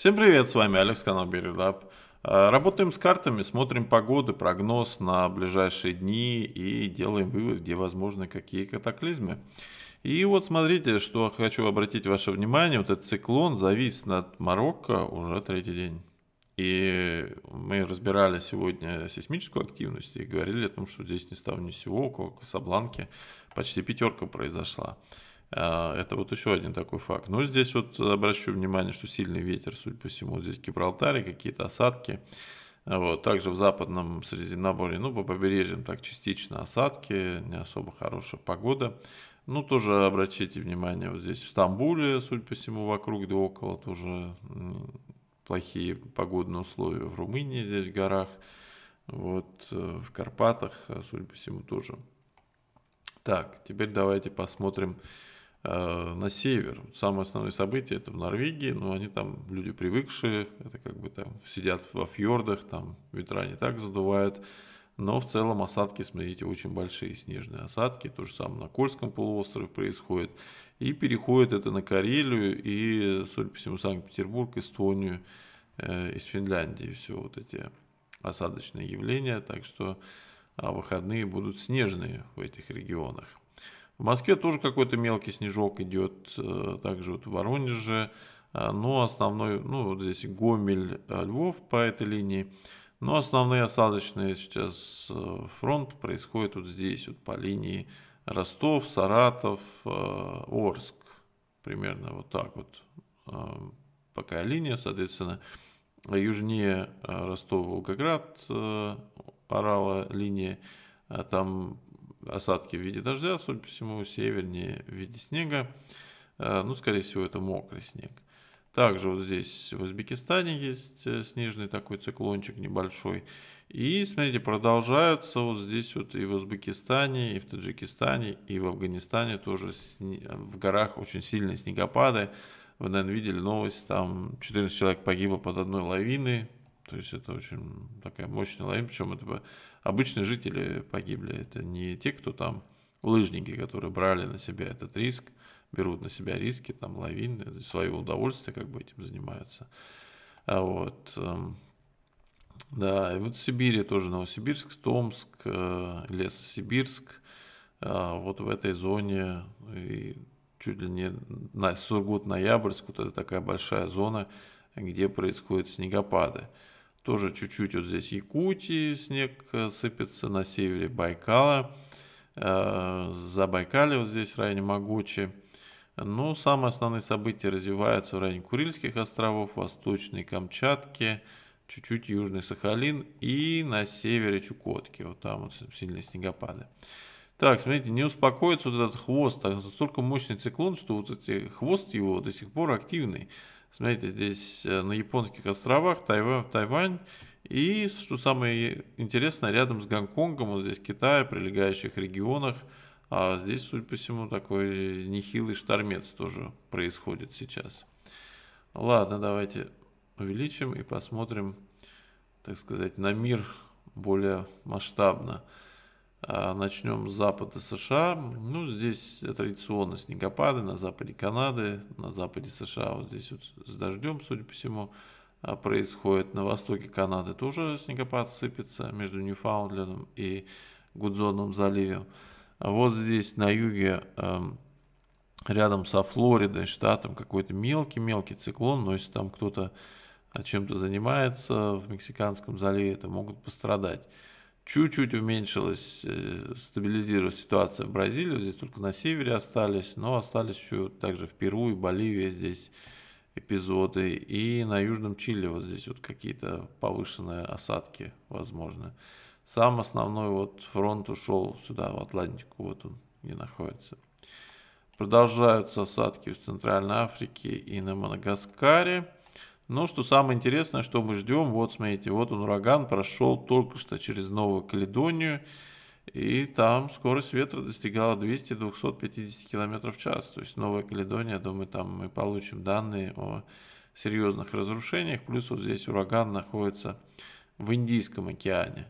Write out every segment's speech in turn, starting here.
Всем привет, с вами Алекс, канал Берилап. Э, работаем с картами, смотрим погоду, прогноз на ближайшие дни и делаем вывод, где возможны какие катаклизмы. И вот смотрите, что хочу обратить ваше внимание, вот этот циклон завис над Марокко уже третий день. И мы разбирали сегодня сейсмическую активность и говорили о том, что здесь не стало ни с сего, около Касабланки, почти пятерка произошла. А, это вот еще один такой факт. Но ну, здесь вот обращу внимание, что сильный ветер, судя по всему, здесь в Гибралтаре какие-то осадки. А вот. Также в западном Средиземноморье, ну, по побережьям так частично осадки, не особо хорошая погода. Ну, тоже обратите внимание, вот здесь в Стамбуле, судя по всему, вокруг да около тоже плохие погодные условия. В Румынии здесь в горах, вот э, в Карпатах, э, судя по всему, тоже. Так, теперь давайте посмотрим Э, на север. Самое основное событие это в Норвегии, но они там люди привыкшие, это как бы там сидят во фьордах, там ветра не так задувают, но в целом осадки, смотрите, очень большие снежные осадки, то же самое на Кольском полуострове происходит, и переходит это на Карелию и, судя по всему, Санкт-Петербург, Эстонию, э, из Финляндии, все вот эти осадочные явления, так что а выходные будут снежные в этих регионах. В Москве тоже какой-то мелкий снежок идет, э, также вот в Воронеже, а, но основной, ну вот здесь Гомель, э, Львов по этой линии, но основные осадочные сейчас э, фронт происходит вот здесь, вот по линии Ростов, Саратов, Орск, примерно вот так вот такая линия, соответственно, южнее Ростова-Волгоград, Орала линия, а там осадки в виде дождя, судя по всему, севернее в виде снега. Э, ну, скорее всего, это мокрый снег. Также вот здесь в Узбекистане есть э, снежный такой циклончик небольшой. И, смотрите, продолжаются вот здесь вот и в Узбекистане, и в Таджикистане, и в Афганистане тоже сни... в горах очень сильные снегопады. Вы, наверное, видели новость, там 14 человек погибло под одной лавиной, то есть это очень такая мощная лавина, Причем это обычные жители погибли. Это не те, кто там лыжники, которые брали на себя этот риск, берут на себя риски, там лавины, свое удовольствие как бы этим занимаются. А вот. Эм, да, и вот в Сибири тоже Новосибирск, Томск, э, Лесосибирск. Э, вот в этой зоне и чуть ли не на Сургут-Ноябрьск, вот это такая большая зона, где происходят снегопады. Тоже чуть-чуть вот здесь Якутии снег э, сыпется на севере Байкала. Э, за Байкали вот здесь в районе Могучи. Но ну, самые основные события развиваются в районе Курильских островов, Восточной Камчатки, чуть-чуть Южный Сахалин и на севере Чукотки. Вот там вот сильные снегопады. Так, смотрите, не успокоится вот этот хвост, а настолько мощный циклон, что вот эти хвост его до сих пор активный. Смотрите, здесь э, на японских островах Тайвань, Тайвань и, что самое интересное, рядом с Гонконгом, вот здесь Китай, прилегающих регионах, а здесь, судя по всему, такой нехилый штормец тоже происходит сейчас. Ладно, давайте увеличим и посмотрим, так сказать, на мир более масштабно. А, начнем с запада США. Ну, здесь традиционно снегопады на западе Канады, на западе США. Вот здесь вот с дождем, судя по всему, а, происходит. На востоке Канады тоже снегопад сыпется между Ньюфаундлендом и Гудзоном заливе. Вот здесь на юге, эм, рядом со Флоридой, штатом, какой-то мелкий-мелкий циклон. Но если там кто-то а, чем-то занимается в Мексиканском заливе, то могут пострадать. Чуть-чуть уменьшилась, э, стабилизировалась ситуация в Бразилии, здесь только на севере остались, но остались еще также в Перу и Боливии здесь эпизоды, и на Южном Чили вот здесь вот какие-то повышенные осадки возможно. Сам основной вот фронт ушел сюда, в Атлантику, вот он где находится. Продолжаются осадки в Центральной Африке и на Мадагаскаре. Но что самое интересное, что мы ждем, вот смотрите, вот он ураган прошел только что через Новую Каледонию, и там скорость ветра достигала 200-250 км в час. То есть Новая Каледония, я думаю, там мы получим данные о серьезных разрушениях. Плюс вот здесь ураган находится в Индийском океане.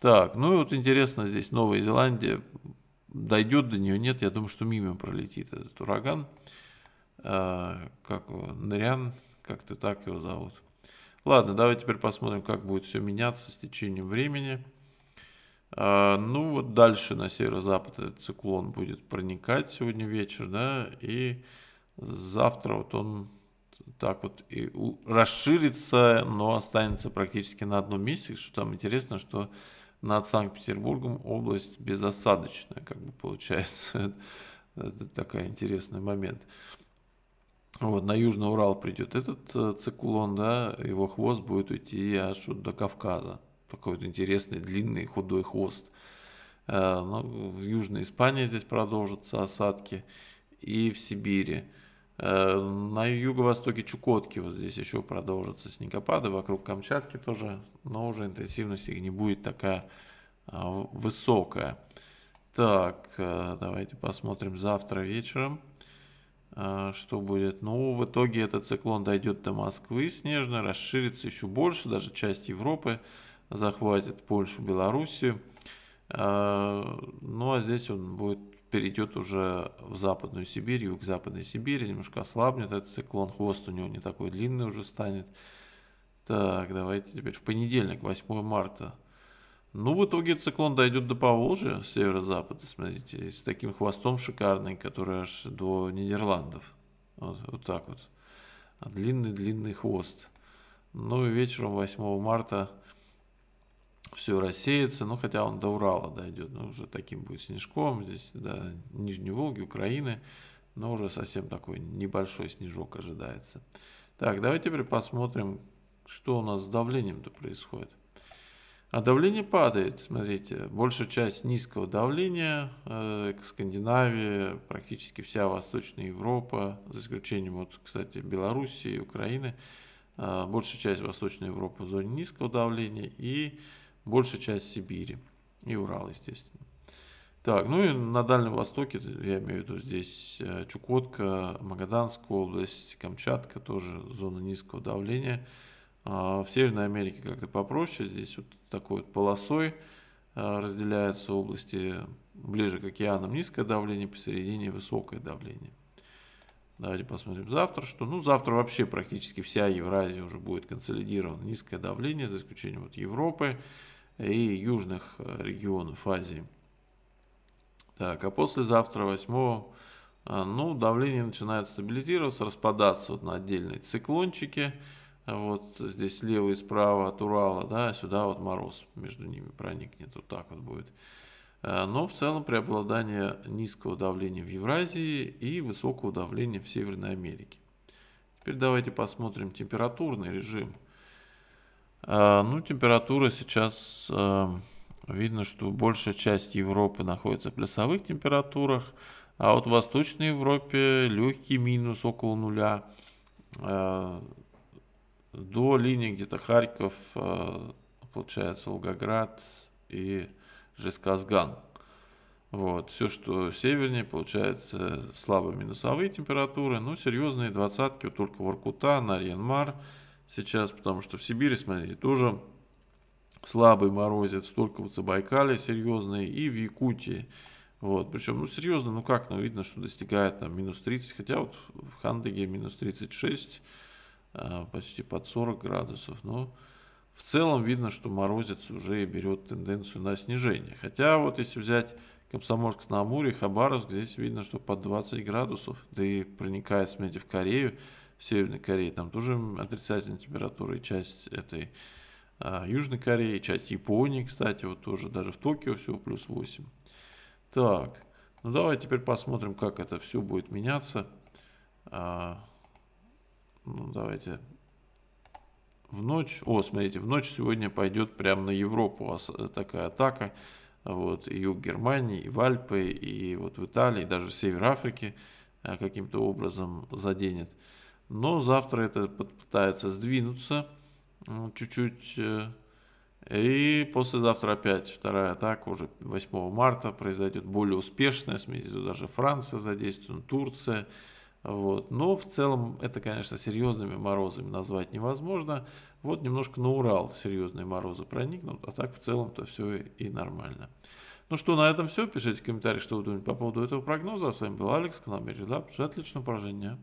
Так, ну и вот интересно здесь Новая Зеландия. Дойдет до нее? Нет, я думаю, что мимо пролетит этот ураган. А, как Нырян? Как-то так его зовут. Ладно, давайте теперь посмотрим, как будет все меняться с течением времени. А, ну вот дальше на северо-запад этот циклон будет проникать сегодня вечер, да, и завтра вот он так вот и расширится, но останется практически на одном месте. Что там интересно, что над Санкт-Петербургом область безосадочная, как бы получается. Это такой интересный момент вот, на Южный Урал придет этот э, циклон, да, его хвост будет уйти аж до Кавказа. Такой вот интересный, длинный, худой хвост. Э, но ну, в Южной Испании здесь продолжатся осадки и в Сибири. Э, на юго-востоке Чукотки вот здесь еще продолжатся снегопады, вокруг Камчатки тоже, но уже интенсивность их не будет такая а, высокая. Так, давайте посмотрим завтра вечером. А, что будет? Ну, в итоге этот циклон дойдет до Москвы снежно, расширится еще больше, даже часть Европы захватит Польшу, Белоруссию. А, ну, а здесь он будет перейдет уже в Западную Сибирь, юг Западной Сибири, немножко ослабнет этот циклон, хвост у него не такой длинный уже станет. Так, давайте теперь в понедельник, 8 марта. Ну, в итоге циклон дойдет до Поволжья, северо-запада, смотрите, с таким хвостом шикарный, который аж до Нидерландов. Вот, вот так вот. Длинный-длинный а хвост. Ну и вечером 8 марта все рассеется, ну хотя он до Урала дойдет, ну уже таким будет снежком, здесь до Нижней Волги, Украины, но уже совсем такой небольшой снежок ожидается. Так, давайте теперь посмотрим, что у нас с давлением-то происходит. А давление падает, смотрите, большая часть низкого давления, э, Скандинавия, практически вся Восточная Европа, за исключением, вот, кстати, Белоруссии, Украины, э, большая часть Восточной Европы в зоне низкого давления и большая часть Сибири и Урал, естественно. Так, ну и на Дальнем Востоке, я имею в виду здесь э, Чукотка, Магаданская область, Камчатка, тоже зона низкого давления – а в Северной Америке как-то попроще, здесь вот такой вот полосой а, разделяются области ближе к океанам низкое давление, посередине высокое давление. Давайте посмотрим завтра, что. Ну, завтра вообще практически вся Евразия уже будет консолидирована. Низкое давление, за исключением вот Европы и южных э, регионов Азии. Так, а послезавтра, 8 а, ну, давление начинает стабилизироваться, распадаться вот на отдельные циклончики вот здесь слева и справа от Урала, да, сюда вот мороз между ними проникнет, вот так вот будет. Э, но в целом преобладание низкого давления в Евразии и высокого давления в Северной Америке. Теперь давайте посмотрим температурный режим. Э, ну, температура сейчас э, видно, что большая часть Европы находится в плюсовых температурах, а вот в Восточной Европе легкий минус около нуля до линии где-то Харьков, э, получается, Волгоград и Жесказган. Вот. Все, что севернее, получается, слабые минусовые температуры, но ну, серьезные двадцатки, вот только Воркута, Нарьянмар сейчас, потому что в Сибири, смотрите, тоже слабый морозец, только в Забайкале серьезные и в Якутии. Вот, причем, ну, серьезно, ну как, ну, видно, что достигает там минус 30, хотя вот в Хандыге минус 36, а, почти под 40 градусов. Но в целом видно, что морозец уже и берет тенденцию на снижение. Хотя вот если взять Комсомольск на Амуре, Хабаровск, здесь видно, что под 20 градусов, да и проникает, смотрите, в Корею, в Северной Корее, там тоже отрицательная температура, и часть этой а, Южной Кореи, часть Японии, кстати, вот тоже даже в Токио всего плюс 8. Так, ну давай теперь посмотрим, как это все будет меняться. А, ну, давайте в ночь. О, смотрите, в ночь сегодня пойдет прямо на Европу такая атака. Вот, и юг Германии, и в Альпы, и вот в Италии, даже север Африки э, каким-то образом заденет. Но завтра это пытается сдвинуться ну, чуть-чуть. Э, и послезавтра опять вторая атака, уже 8 марта, произойдет более успешная. Смотрите, даже Франция задействована, Турция. Вот. Но в целом это, конечно, серьезными морозами назвать невозможно. Вот немножко на Урал серьезные морозы проникнут, а так в целом-то все и нормально. Ну что, на этом все. Пишите комментарии, что вы думаете по поводу этого прогноза. А с вами был Алекс, канал Мир Отличного поражения.